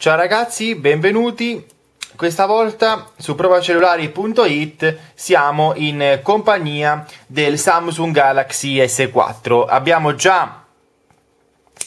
Ciao ragazzi, benvenuti. Questa volta su provacellulari.it siamo in compagnia del Samsung Galaxy S4. Abbiamo già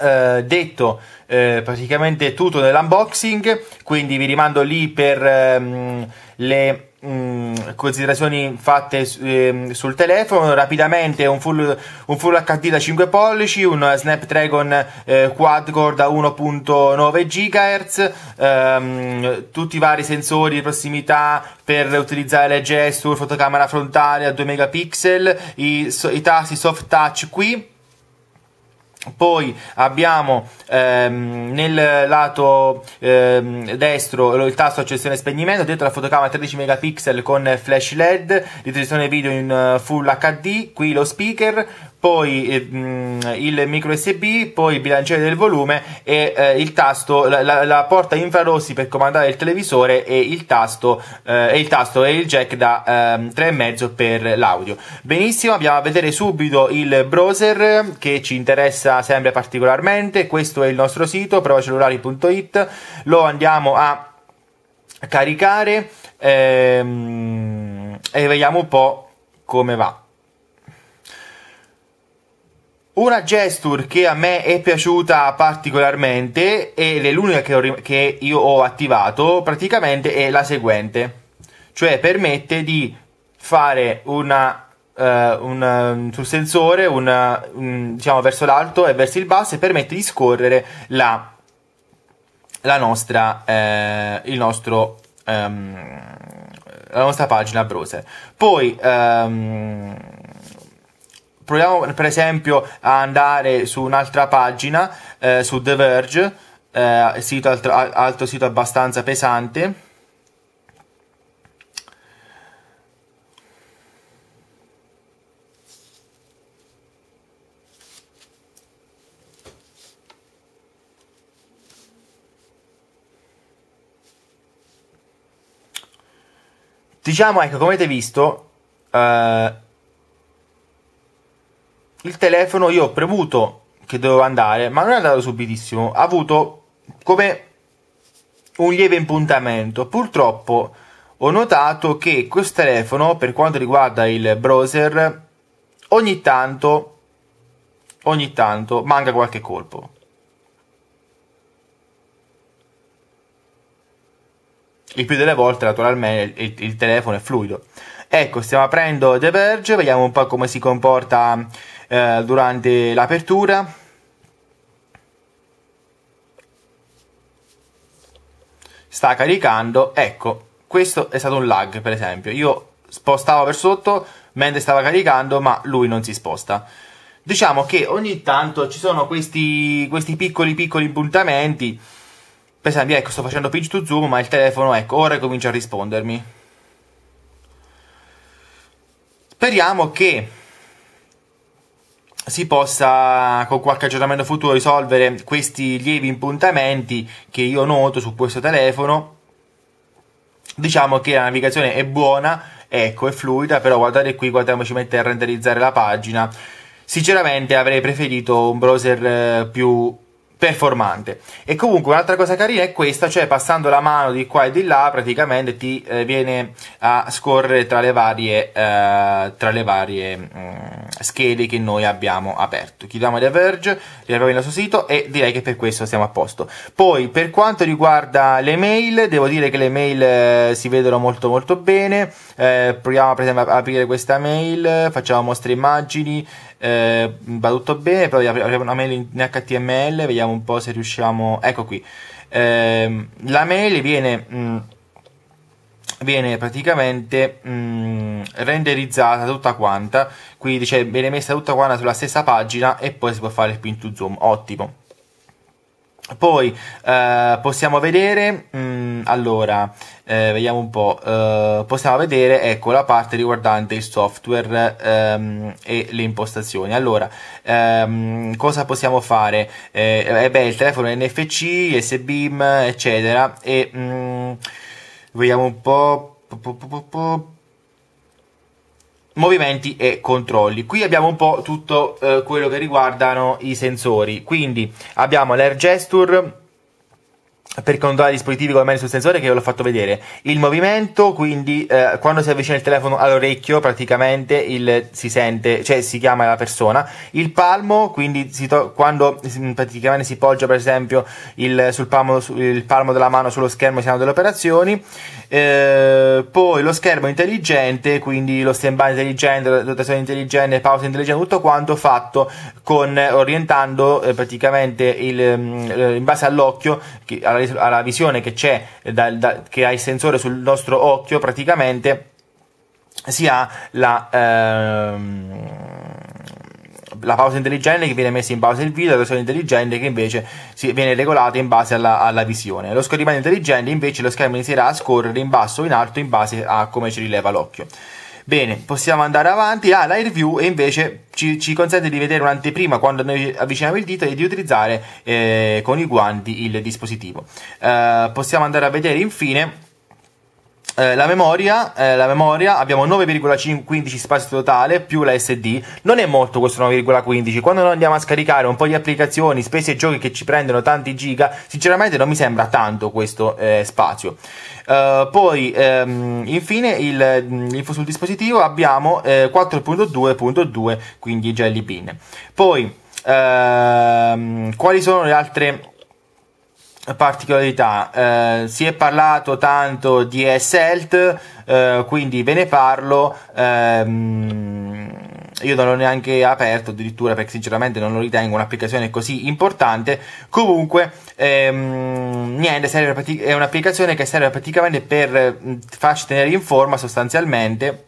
eh, detto eh, praticamente tutto nell'unboxing, quindi vi rimando lì per ehm, le Mm, considerazioni fatte eh, sul telefono rapidamente un full, un full, HD da 5 pollici un Snapdragon eh, quad core da 1.9 GHz ehm, tutti i vari sensori di prossimità per utilizzare le gesture fotocamera frontale a 2 megapixel i, so, i tasti soft touch qui poi abbiamo ehm, nel lato ehm, destro il tasto accensione e spegnimento, dietro la fotocamera 13 megapixel con flash LED, ritrazione video in eh, full HD, qui lo speaker, poi ehm, il micro USB, poi il bilanciere del volume e eh, il tasto, la, la, la, porta infrarossi per comandare il televisore e il tasto, eh, e, il tasto e il jack da ehm, 3,5 per l'audio. Benissimo, andiamo a vedere subito il browser che ci interessa sempre particolarmente, questo è il nostro sito provacellulari.it, lo andiamo a caricare ehm, e vediamo un po' come va. Una gesture che a me è piaciuta particolarmente e l'unica che, che io ho attivato praticamente è la seguente, cioè permette di fare una Uh, un, mm, sul sensore una, un, mm, diciamo verso l'alto e verso il basso e permette di scorrere la, la nostra eh, il nostro um, la nostra pagina browser poi um, proviamo per esempio a andare su un'altra pagina, eh, su The Verge, eh, sito altro, altro sito abbastanza pesante. Diciamo, ecco, come avete visto, eh, il telefono io ho premuto che dovevo andare, ma non è andato subitissimo, ha avuto come un lieve impuntamento. Purtroppo ho notato che questo telefono, per quanto riguarda il browser, ogni tanto, ogni tanto manca qualche colpo. Il più delle volte, naturalmente, il, il telefono è fluido. Ecco, stiamo aprendo The Verge, vediamo un po' come si comporta eh, durante l'apertura. Sta caricando, ecco, questo è stato un lag per esempio, io spostavo per sotto mentre stava caricando ma lui non si sposta. Diciamo che ogni tanto ci sono questi, questi piccoli piccoli impuntamenti, per esempio ecco sto facendo pitch to zoom ma il telefono ecco ora comincia a rispondermi. Speriamo che si possa con qualche aggiornamento futuro risolvere questi lievi impuntamenti che io noto su questo telefono. Diciamo che la navigazione è buona, ecco, è fluida, però guardate qui quanto ci mette a renderizzare la pagina. Sinceramente avrei preferito un browser eh, più performante. E comunque un'altra cosa carina è questa, cioè passando la mano di qua e di là praticamente ti eh, viene a scorrere tra le varie, eh, tra le varie mh, mm, schede che noi abbiamo aperto. Chiudiamo The Verge, riapriamo il nostro sito e direi che per questo siamo a posto. Poi per quanto riguarda le mail, devo dire che le mail eh, si vedono molto molto bene, eh, proviamo per esempio ad aprire questa mail, facciamo mostre immagini, eh, va tutto bene, però abbiamo una mail in HTML, vediamo un po' se riusciamo... Ecco qui, eh, la mail viene... Mh, mm, viene praticamente mh, mm, renderizzata tutta quanta, quindi cioè, viene messa tutta quanta sulla stessa pagina e poi si può fare il pin to zoom, ottimo. Poi eh, possiamo vedere, mh, mm, allora, eh, vediamo un po', eh, possiamo vedere, ecco, la parte riguardante il software ehm, e le impostazioni. Allora, ehm, cosa possiamo fare? Eh, eh beh, il telefono è NFC, SBIM, eccetera, e mh, mm, vediamo un po movimenti e controlli. Qui abbiamo un po' tutto eh, quello che riguardano i sensori, quindi abbiamo l'air gesture per controllare i dispositivi con le mani sul sensore che ve l'ho fatto vedere. Il movimento, quindi eh, quando si avvicina il telefono all'orecchio praticamente il, si sente, cioè si chiama la persona. Il palmo, quindi to- quando mm, praticamente si poggia per esempio il, sul palmo, il palmo della mano sullo schermo si hanno delle operazioni. Eh, poi lo schermo intelligente, quindi lo stand-by intelligente, la dotazione intelligente, pausa intelligente, tutto quanto fatto con, orientando eh, praticamente il, mm, eh, in base all'occhio, alla risposta alla visione che c'è, eh, da, da, che ha il sensore sul nostro occhio praticamente, si ha la, ehm, la pausa intelligente che viene messa in pausa il video, la versione intelligente che invece si, viene regolata in base alla, alla visione. Lo scorrimento intelligente invece lo schermo inizierà a scorrere in basso o in alto in base a come ci rileva l'occhio. Bene, possiamo andare avanti. Ah, l'air view invece ci, ci, consente di vedere un'anteprima quando noi avviciniamo il dito e di utilizzare eh, con i guanti il dispositivo. Eh, possiamo andare a vedere infine eh, la, memoria, eh, la memoria, abbiamo 9,15 spazio totale più la SD, non è molto questo 9,15, quando noi andiamo a scaricare un po' di applicazioni, spese e giochi che ci prendono tanti giga, sinceramente non mi sembra tanto questo eh, spazio. Eh, poi, ehm, infine, il, l'info mm, sul dispositivo abbiamo 4.2.2, eh, quindi jelly bean. Poi, ehm, quali sono le altre particolarità. Eh, si è parlato tanto di SELT, eh, quindi ve ne parlo. Ehm, io non l'ho neanche aperto addirittura perché sinceramente non lo ritengo un'applicazione così importante. Comunque, ehm, niente, è un'applicazione che serve praticamente per mm, farci tenere in forma sostanzialmente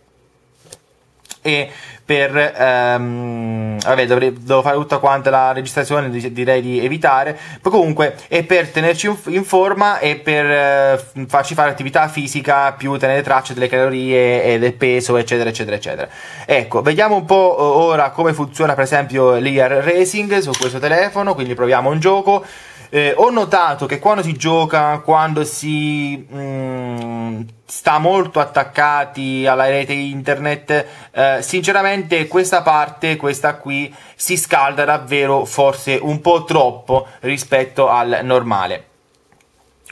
e per ehm, vabbè dovrei, devo fare tutta quanta la registrazione direi di evitare comunque è per tenerci in forma e per eh, farci fare attività fisica più tenere traccia delle calorie e del peso eccetera eccetera eccetera ecco vediamo un po' ora come funziona per esempio l'ear Racing su questo telefono quindi proviamo un gioco eh, ho notato che quando si gioca, quando si mh, mm, sta molto attaccati alla rete internet, eh, sinceramente questa parte, questa qui, si scalda davvero forse un po' troppo rispetto al normale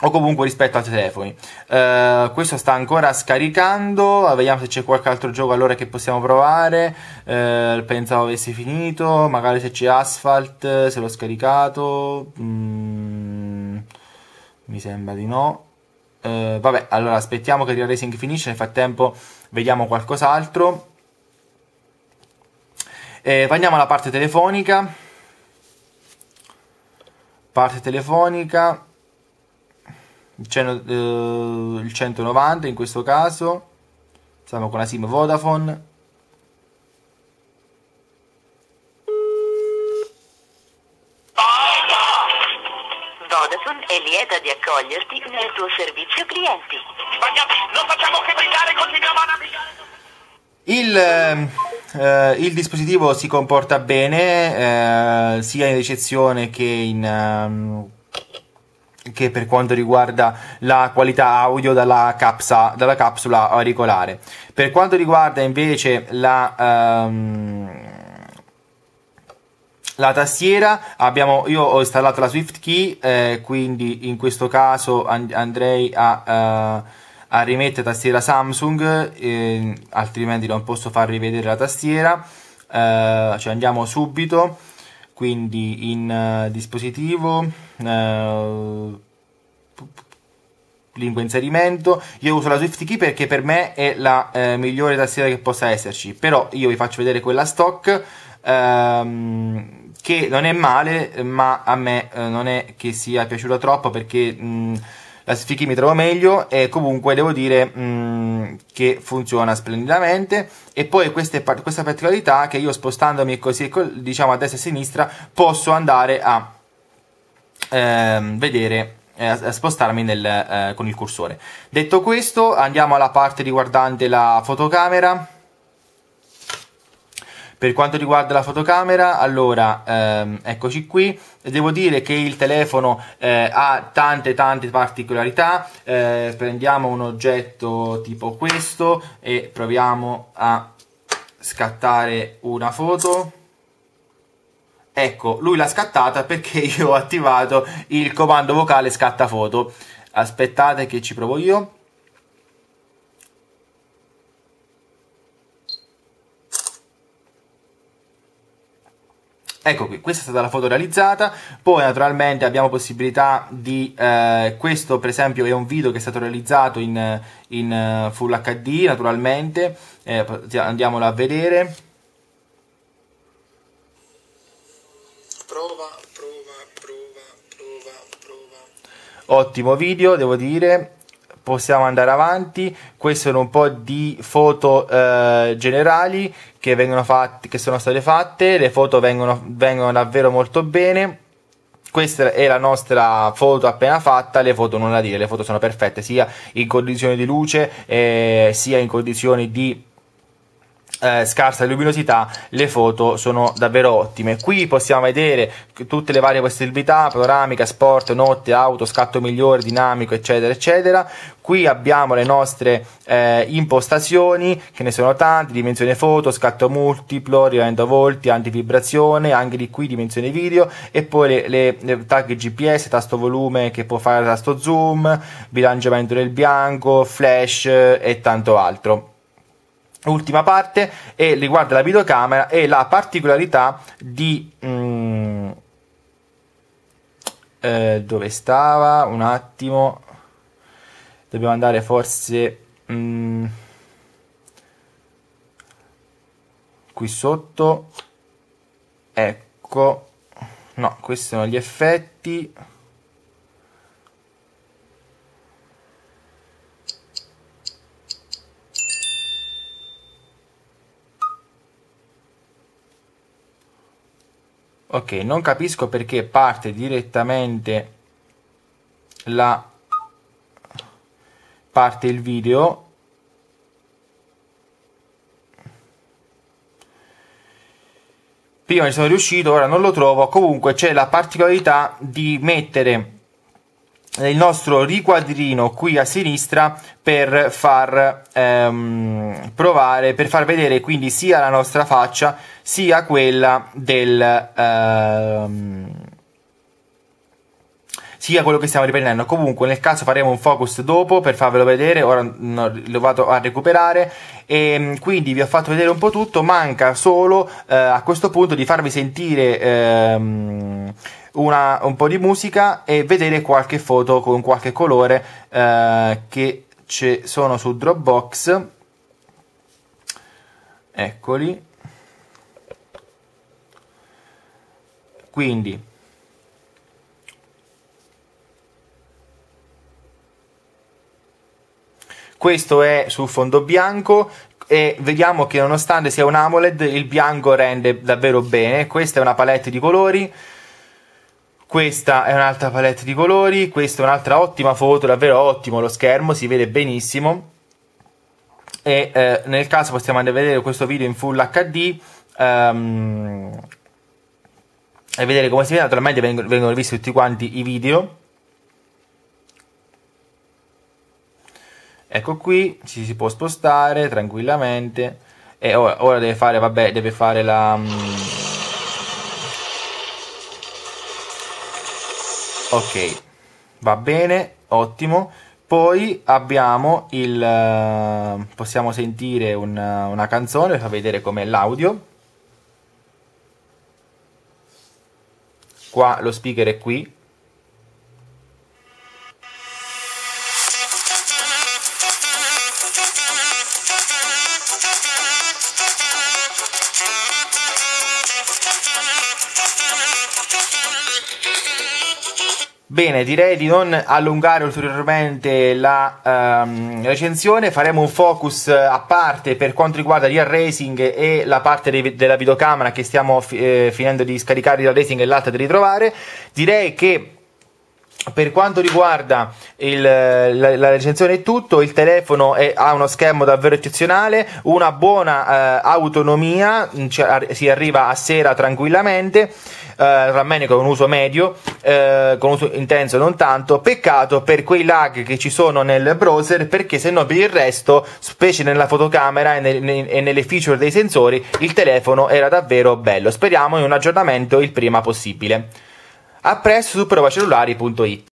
o comunque rispetto altri telefoni. Uh, questo sta ancora scaricando, vediamo se c'è qualche altro gioco allora che possiamo provare. Uh, pensavo avessi finito, magari se c'è Asphalt, se l'ho scaricato. Mm, mi sembra di no. Eh, vabbè, allora aspettiamo che Real Racing finisce, nel frattempo vediamo qualcos'altro. Eh, andiamo alla parte telefonica. Parte telefonica. Eh, il 190 in questo caso siamo con la sim Vodafone Vodafone è lieta di accoglierti nel tuo servizio clienti non facciamo che brigare continuiamo a navigare il Uh, il dispositivo si comporta bene uh, sia in ricezione che in, um, che per quanto riguarda la qualità audio dalla, capsa, dalla capsula auricolare. Per quanto riguarda invece la... Um, la tastiera abbiamo, io ho installato la Swift Key eh, quindi in questo caso and andrei a, uh, a, rimettere tastiera Samsung eh, altrimenti non posso far rivedere la tastiera eh, Ci cioè andiamo subito quindi in uh, dispositivo uh, lingua inserimento io uso la Swift Key perché per me è la eh, migliore tastiera che possa esserci però io vi faccio vedere quella stock ehm, che non è male ma a me eh, non è che sia piaciuta troppo perché mh, mm, la Sfichi mi trovo meglio e comunque devo dire mh, mm, che funziona splendidamente e poi queste, questa particolarità che io spostandomi così ecco, diciamo a destra e a sinistra posso andare a ehm, vedere eh, a spostarmi nel, eh, con il cursore detto questo andiamo alla parte riguardante la fotocamera per quanto riguarda la fotocamera, allora ehm, eccoci qui. Devo dire che il telefono eh, ha tante tante particolarità. Eh, prendiamo un oggetto tipo questo e proviamo a scattare una foto. Ecco, lui l'ha scattata perché io ho attivato il comando vocale scatta foto. Aspettate che ci provo io. Ecco qui, questa è stata la foto realizzata, poi naturalmente abbiamo possibilità di, eh, questo per esempio è un video che è stato realizzato in, in eh, Full HD naturalmente, eh, andiamolo a vedere. Prova, prova, prova, prova, prova. Ottimo video, devo dire, possiamo andare avanti. Queste sono un po' di foto eh, generali che, fatte, che, sono state fatte. Le foto vengono, vengono, davvero molto bene. Questa è la nostra foto appena fatta, le foto non la dire, le foto sono perfette sia in condizioni di luce eh, sia in condizioni di eh, scarsa luminosità le foto sono davvero ottime qui possiamo vedere tutte le varie possibilità panoramica, sport, notte, auto, scatto migliore, dinamico eccetera eccetera qui abbiamo le nostre eh, impostazioni che ne sono tante dimensione foto, scatto multiplo, rivendo volti, antivibrazione anche di qui dimensione video e poi le, le, le tag gps, tasto volume che può fare tasto zoom bilanciamento del bianco, flash eh, e tanto altro ultima parte e riguarda la videocamera e la particolarità di mm, eh, dove stava un attimo dobbiamo andare forse mm, qui sotto ecco no questi sono gli effetti ok non capisco perché parte direttamente la parte il video prima ci sono riuscito ora non lo trovo comunque c'è la particolarità di mettere il nostro riquadrino qui a sinistra per far ehm, provare, per far vedere quindi sia la nostra faccia sia quella del... Ehm, sia quello che stiamo riprendendo. Comunque, nel caso faremo un focus dopo per farvelo vedere. Ora lo vado a recuperare. E ehm, quindi vi ho fatto vedere un po' tutto. Manca solo eh, a questo punto di farvi sentire. Ehm, una, un po' di musica e vedere qualche foto con qualche colore eh, che ci sono su Dropbox. Eccoli. Quindi Questo è sul fondo bianco e vediamo che nonostante sia un AMOLED il bianco rende davvero bene. Questa è una palette di colori. Questa è un'altra palette di colori, questa è un'altra ottima foto, davvero ottimo lo schermo, si vede benissimo. E eh, nel caso possiamo andare a vedere questo video in full HD um, ehm, e vedere come si vede, naturalmente vengono, vengono visti tutti quanti i video ecco qui ci si può spostare tranquillamente e ora, ora deve fare vabbè deve fare la mm. ok va bene ottimo poi abbiamo il eh, possiamo sentire una, una canzone fa vedere com'è l'audio qua lo speaker è qui Bene, direi di non allungare ulteriormente la ehm, recensione, faremo un focus eh, a parte per quanto riguarda Real Racing e la parte de- della videocamera che stiamo fi- eh, finendo di scaricare Real Racing e l'altra di ritrovare. Direi che per quanto riguarda il, la, la, recensione è tutto, il telefono è, ha uno schermo davvero eccezionale, una buona eh, autonomia, cioè, ar- si arriva a sera tranquillamente, eh, rammenico con uso medio, eh, con uso intenso non tanto. Peccato per quei lag che ci sono nel browser perché se no per il resto, specie nella fotocamera e, nel, ne, e nelle feature dei sensori, il telefono era davvero bello. Speriamo in un aggiornamento il prima possibile. A presto su provacellulari.it